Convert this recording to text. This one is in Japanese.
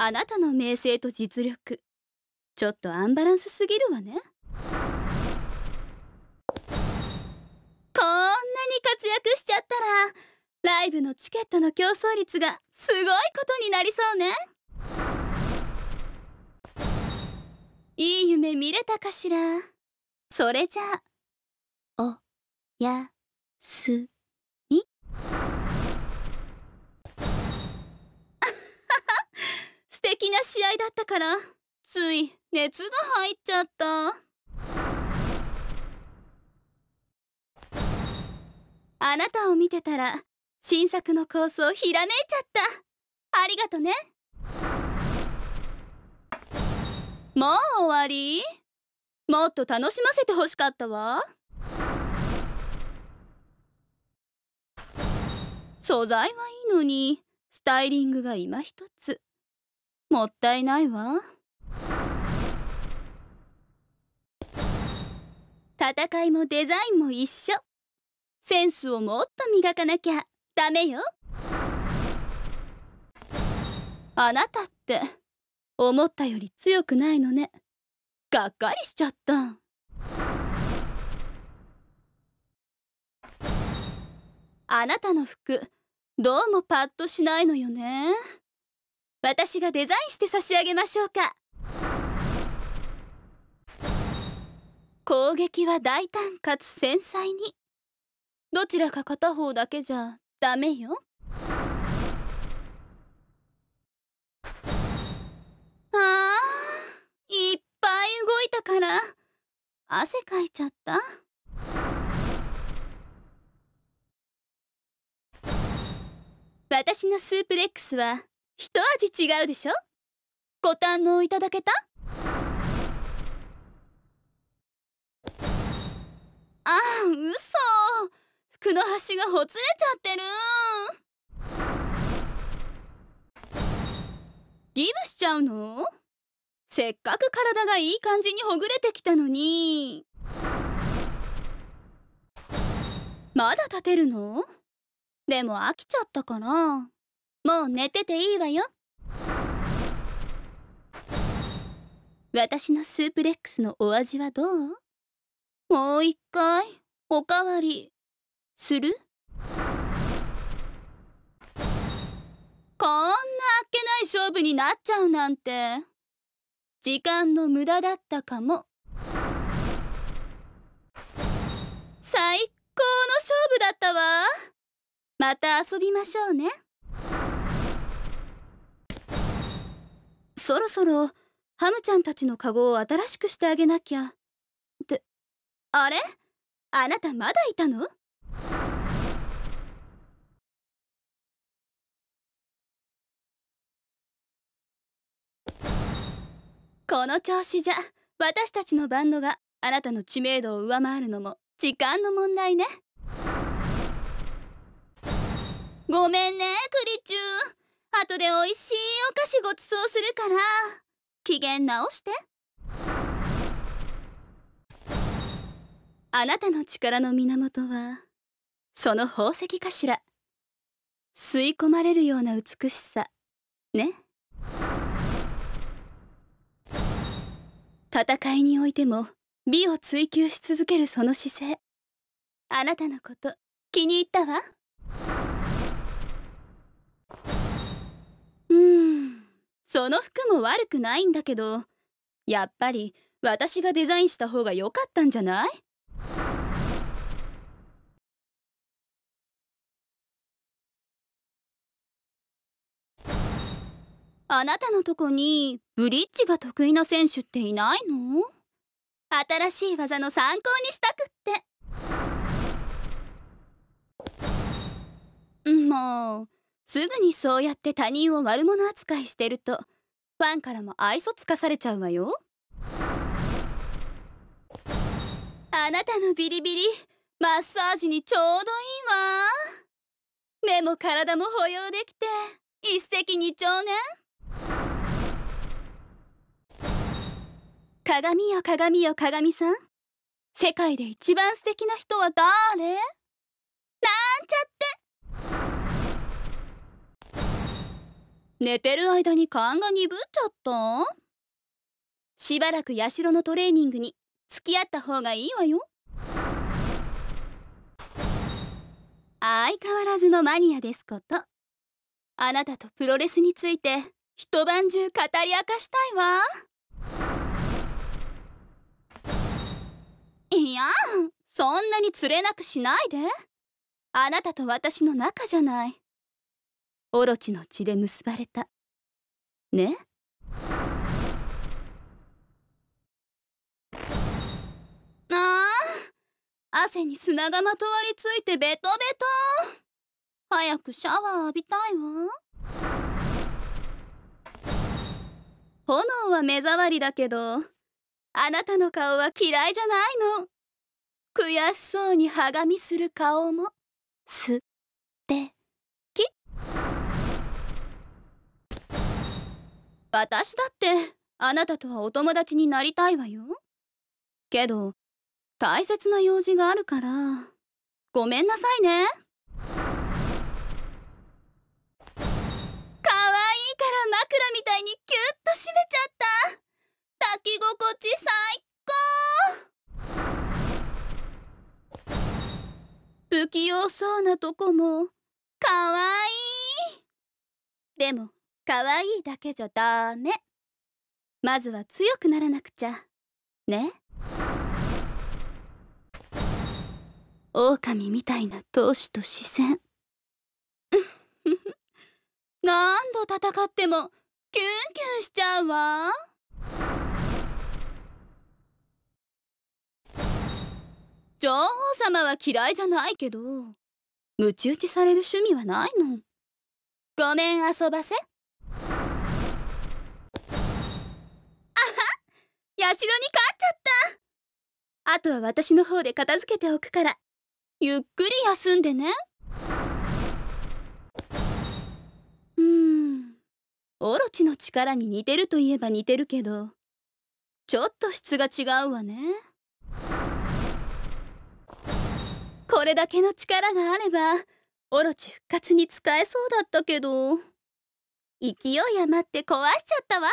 あなたの名声と実力ちょっとアンバランスすぎるわねこんなに活躍しちゃったらライブのチケットの競争率がすごいことになりそうねいい夢見れたかしらそれじゃあおやす敵な試合だったからつい熱が入っちゃったあなたを見てたら新作の構想ひらめいちゃったありがとねもう終わりもっと楽しませてほしかったわ素材はいいのにスタイリングが今一つもったいないわ戦いもデザインも一緒センスをもっと磨かなきゃダメよあなたって思ったより強くないのねがっかりしちゃったあなたの服どうもパッとしないのよね私がデザインして差し上げましょうか攻撃は大胆かつ繊細にどちらか片方だけじゃダメよあーいっぱい動いたから汗かいちゃった私のスープレックスは一味違うでしょご堪能いただけたああ嘘服の端がほつれちゃってるギブしちゃうのせっかく体がいい感じにほぐれてきたのにまだ立てるのでも飽きちゃったかなもう寝てていいわよ私のスープレックスのお味はどうもう一回おかわりするこんなあっけない勝負になっちゃうなんて時間の無駄だったかも最高の勝負だったわまた遊びましょうね。そろそろハムちゃんたちのカゴを新しくしてあげなきゃってあれあなたまだいたのこの調子じゃ私たちのバンドがあなたの知名度を上回るのも時間の問題ねごめんねクリチュー後で美味しいお菓子ごちそうするから機嫌直してあなたの力の源はその宝石かしら吸い込まれるような美しさね戦いにおいても美を追求し続けるその姿勢あなたのこと気に入ったわ。その服も悪くないんだけどやっぱり私がデザインした方が良かったんじゃないあなたのとこにブリッジが得意な選手っていないの新しい技の参考にしたくってもうすぐにそうやって他人を悪者扱いしてるとファンからも愛想つかされちゃうわよあなたのビリビリマッサージにちょうどいいわ目も体も保養できて一石二鳥ね鏡よ鏡よ鏡さん世界で一番素敵な人は誰なんちゃって寝てる間に勘が鈍っちゃったしばらく社のトレーニングに付き合った方がいいわよ相変わらずのマニアですことあなたとプロレスについて一晩中語り明かしたいわいやそんなに釣れなくしないであなたと私の仲じゃないオロチの血で結ばれたねああ汗に砂がまとわりついてベトベト早くシャワー浴びたいわ炎は目障りだけどあなたの顔は嫌いじゃないの悔しそうにはがみする顔もすって。私だってあなたとはお友達になりたいわよけど大切な用事があるからごめんなさいね可愛いから枕みたいにキュッと締めちゃった抱き心地最高不器用そうなとこも可愛いでも可愛いだけじゃダメまずは強くならなくちゃね狼みたいな闘志と視線 何度戦ってもキュンキュンしちゃうわ女王様は嫌いじゃないけどムチ打ちされる趣味はないのごめん遊ばせヤシロに勝っちゃったあとは私の方で片付けておくからゆっくり休んでねうんオロチの力に似てるといえば似てるけどちょっと質が違うわねこれだけの力があればオロチ復活に使えそうだったけど勢い余って壊しちゃったわ